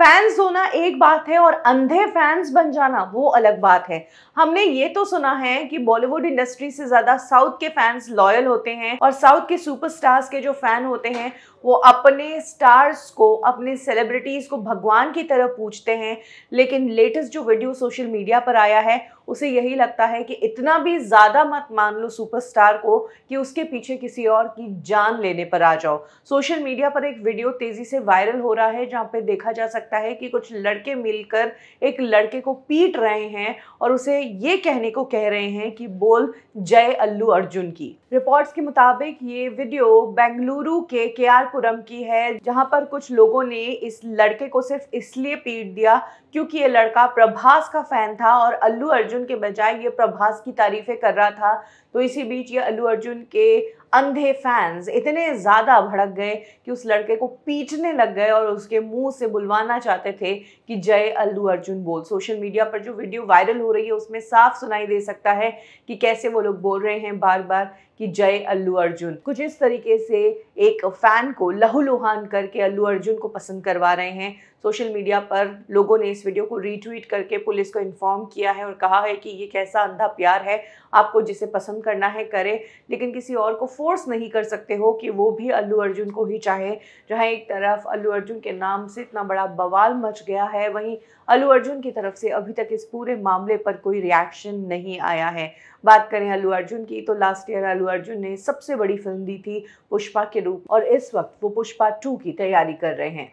fans होना एक बात है और अंधे फैंस बन जाना वो अलग बात है हमने ये तो सुना है कि बॉलीवुड इंडस्ट्री से ज़्यादा साउथ के फैंस लॉयल होते हैं और साउथ के सुपरस्टार्स के जो फैन होते हैं वो अपने स्टार्स को अपने सेलिब्रिटीज़ को भगवान की तरह पूछते हैं लेकिन लेटेस्ट जो वीडियो सोशल मीडिया पर आया है उसे यही लगता है कि इतना भी ज़्यादा मत मान लो सुपरस्टार को कि उसके पीछे किसी और की जान लेने पर आ जाओ सोशल मीडिया पर एक वीडियो तेज़ी से वायरल हो रहा है जहाँ पे देखा जा सकता है कि कुछ लड़के मिलकर एक लड़के को पीट रहे हैं और उसे ये कहने को कह रहे हैं कि बोल जय अल्लू अर्जुन की रिपोर्ट्स के मुताबिक ये वीडियो बेंगलुरु के के की है जहाँ पर कुछ लोगों ने इस लड़के को सिर्फ इसलिए पीट दिया क्योंकि ये लड़का प्रभास का फैन था और अल्लू अर्जुन अर्जुन के बजाय ये प्रभास की तारीफें कर रहा था तो इसी बीच ये अल्लू अर्जुन के अंधे फैंस इतने ज़्यादा भड़क गए कि उस लड़के को पीटने लग गए और उसके मुंह से बुलवाना चाहते थे कि जय अल्लू अर्जुन बोल सोशल मीडिया पर जो वीडियो वायरल हो रही है उसमें साफ सुनाई दे सकता है कि कैसे वो लोग बोल रहे हैं बार बार कि जय अल्लू अर्जुन कुछ इस तरीके से एक फ़ैन को लहूलुहान करके अल्लू अर्जुन को पसंद करवा रहे हैं सोशल मीडिया पर लोगों ने इस वीडियो को रीट्वीट करके पुलिस को इन्फॉर्म किया है और कहा है कि ये कैसा अंधा प्यार है आपको जिसे पसंद करना है करें लेकिन किसी और को फोर्स नहीं कर सकते हो कि वो भी अल्लू अर्जुन को ही चाहे जहाँ एक तरफ अल्लू अर्जुन के नाम से इतना बड़ा बवाल मच गया है वहीं अल्लू अर्जुन की तरफ से अभी तक इस पूरे मामले पर कोई रिएक्शन नहीं आया है बात करें अल्लू अर्जुन की तो लास्ट ईयर अल्लू अर्जुन ने सबसे बड़ी फिल्म दी थी पुष्पा के रूप और इस वक्त वो पुष्पा टू की तैयारी कर रहे हैं